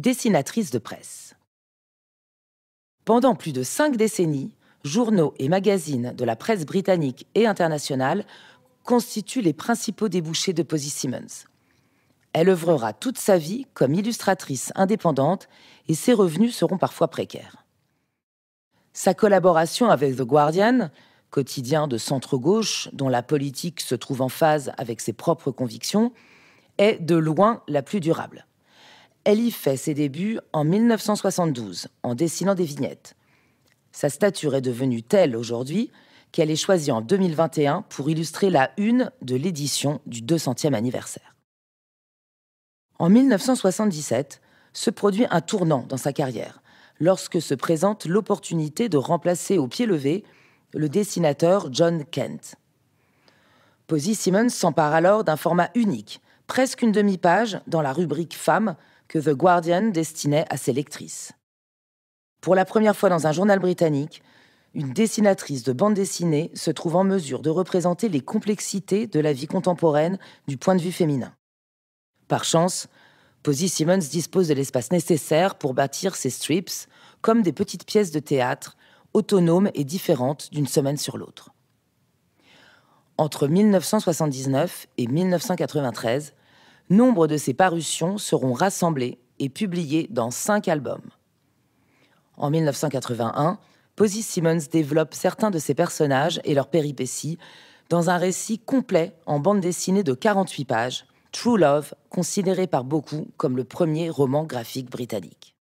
dessinatrice de presse. Pendant plus de cinq décennies, journaux et magazines de la presse britannique et internationale constituent les principaux débouchés de Posy Simmons. Elle œuvrera toute sa vie comme illustratrice indépendante et ses revenus seront parfois précaires. Sa collaboration avec The Guardian, quotidien de centre-gauche dont la politique se trouve en phase avec ses propres convictions, est de loin la plus durable elle y fait ses débuts en 1972 en dessinant des vignettes. Sa stature est devenue telle aujourd'hui qu'elle est choisie en 2021 pour illustrer la une de l'édition du 200e anniversaire. En 1977, se produit un tournant dans sa carrière, lorsque se présente l'opportunité de remplacer au pied levé le dessinateur John Kent. Posy Simmons s'empare alors d'un format unique, presque une demi-page dans la rubrique Femmes que The Guardian destinait à ses lectrices. Pour la première fois dans un journal britannique, une dessinatrice de bande dessinée se trouve en mesure de représenter les complexités de la vie contemporaine du point de vue féminin. Par chance, Posy Simmons dispose de l'espace nécessaire pour bâtir ses strips comme des petites pièces de théâtre autonomes et différentes d'une semaine sur l'autre. Entre 1979 et 1993, Nombre de ses parutions seront rassemblées et publiées dans cinq albums. En 1981, Posy Simmons développe certains de ses personnages et leurs péripéties dans un récit complet en bande dessinée de 48 pages, True Love, considéré par beaucoup comme le premier roman graphique britannique.